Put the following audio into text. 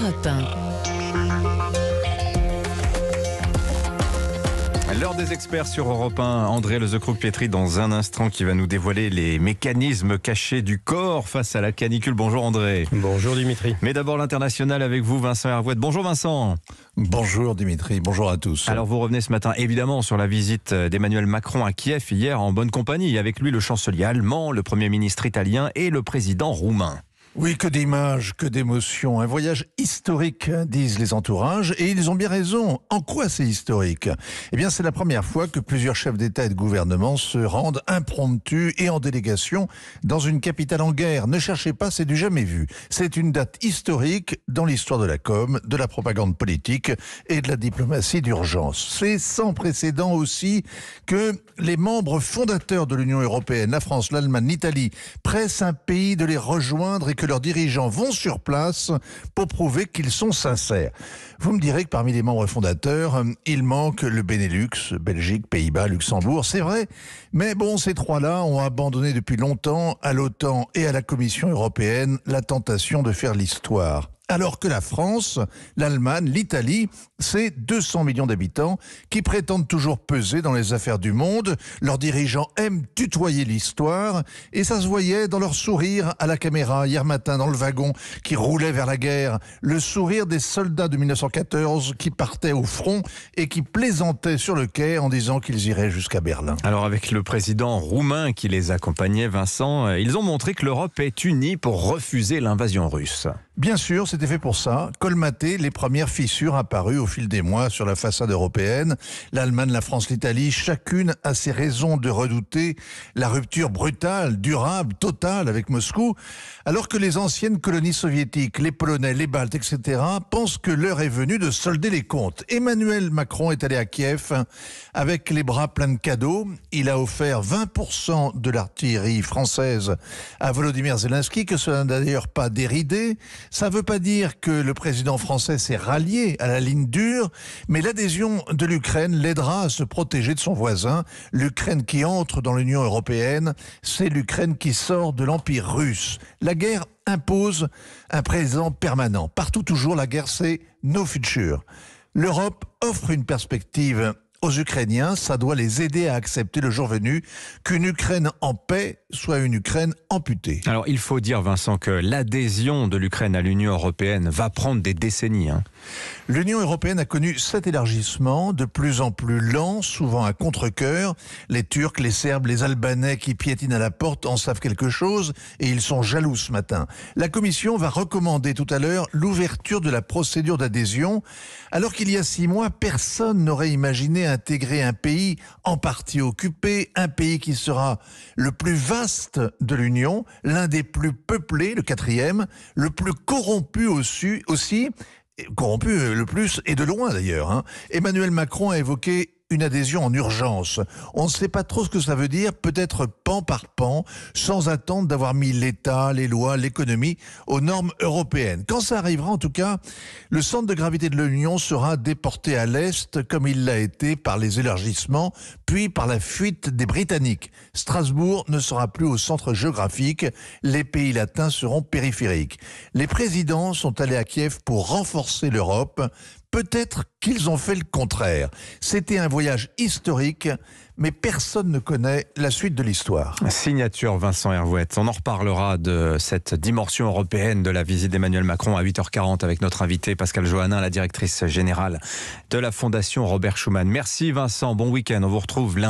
Europe L'heure des experts sur Europe 1, André Lezecroque-Pietri dans un instant qui va nous dévoiler les mécanismes cachés du corps face à la canicule. Bonjour André. Bonjour Dimitri. Mais d'abord l'international avec vous, Vincent Hervouette. Bonjour Vincent. Bonjour Dimitri, bonjour à tous. Alors vous revenez ce matin évidemment sur la visite d'Emmanuel Macron à Kiev hier en bonne compagnie. Avec lui le chancelier allemand, le Premier ministre italien et le président roumain. Oui, que d'images, que d'émotions. Un voyage historique, hein, disent les entourages, et ils ont bien raison. En quoi c'est historique Eh bien, c'est la première fois que plusieurs chefs d'État et de gouvernement se rendent impromptus et en délégation dans une capitale en guerre. Ne cherchez pas, c'est du jamais vu. C'est une date historique dans l'histoire de la com, de la propagande politique et de la diplomatie d'urgence. C'est sans précédent aussi que les membres fondateurs de l'Union européenne, la France, l'Allemagne, l'Italie, pressent un pays de les rejoindre que leurs dirigeants vont sur place pour prouver qu'ils sont sincères. Vous me direz que parmi les membres fondateurs, euh, il manque le Benelux, Belgique, Pays-Bas, Luxembourg, c'est vrai. Mais bon, ces trois-là ont abandonné depuis longtemps à l'OTAN et à la Commission européenne la tentation de faire l'histoire alors que la France, l'Allemagne, l'Italie, c'est 200 millions d'habitants qui prétendent toujours peser dans les affaires du monde. Leurs dirigeants aiment tutoyer l'histoire et ça se voyait dans leur sourire à la caméra hier matin dans le wagon qui roulait vers la guerre. Le sourire des soldats de 1914 qui partaient au front et qui plaisantaient sur le quai en disant qu'ils iraient jusqu'à Berlin. Alors avec le président roumain qui les accompagnait, Vincent, euh, ils ont montré que l'Europe est unie pour refuser l'invasion russe. Bien sûr, c'était fait pour ça, colmater les premières fissures apparues au fil des mois sur la façade européenne. L'Allemagne, la France, l'Italie, chacune a ses raisons de redouter la rupture brutale, durable, totale avec Moscou, alors que les anciennes colonies soviétiques, les Polonais, les Baltes, etc., pensent que l'heure est venue de solder les comptes. Emmanuel Macron est allé à Kiev avec les bras pleins de cadeaux. Il a offert 20% de l'artillerie française à Volodymyr Zelensky, que cela n'a d'ailleurs pas déridé. Ça veut pas dire que le président français s'est rallié à la ligne dure, mais l'adhésion de l'Ukraine l'aidera à se protéger de son voisin. L'Ukraine qui entre dans l'Union européenne, c'est l'Ukraine qui sort de l'Empire russe. La guerre impose un présent permanent. Partout toujours, la guerre, c'est nos futurs. L'Europe offre une perspective aux Ukrainiens, ça doit les aider à accepter le jour venu qu'une Ukraine en paix soit une Ukraine amputée. Alors il faut dire, Vincent, que l'adhésion de l'Ukraine à l'Union européenne va prendre des décennies. Hein. L'Union européenne a connu cet élargissement, de plus en plus lent, souvent à contre-coeur. Les Turcs, les Serbes, les Albanais qui piétinent à la porte en savent quelque chose et ils sont jaloux ce matin. La Commission va recommander tout à l'heure l'ouverture de la procédure d'adhésion, alors qu'il y a six mois, personne n'aurait imaginé intégrer un pays en partie occupé, un pays qui sera le plus vaste de l'Union, l'un des plus peuplés, le quatrième, le plus corrompu aussi, aussi corrompu euh, le plus, et de loin d'ailleurs. Hein. Emmanuel Macron a évoqué une adhésion en urgence. On ne sait pas trop ce que ça veut dire, peut-être pan par pan, sans attendre d'avoir mis l'État, les lois, l'économie aux normes européennes. Quand ça arrivera, en tout cas, le centre de gravité de l'Union sera déporté à l'Est, comme il l'a été par les élargissements, puis par la fuite des Britanniques. Strasbourg ne sera plus au centre géographique, les pays latins seront périphériques. Les présidents sont allés à Kiev pour renforcer l'Europe, Peut-être qu'ils ont fait le contraire. C'était un voyage historique, mais personne ne connaît la suite de l'histoire. Signature Vincent Hervouette. On en reparlera de cette dimension européenne de la visite d'Emmanuel Macron à 8h40 avec notre invité Pascal Johannin, la directrice générale de la Fondation Robert Schuman. Merci Vincent, bon week-end. On vous retrouve lundi.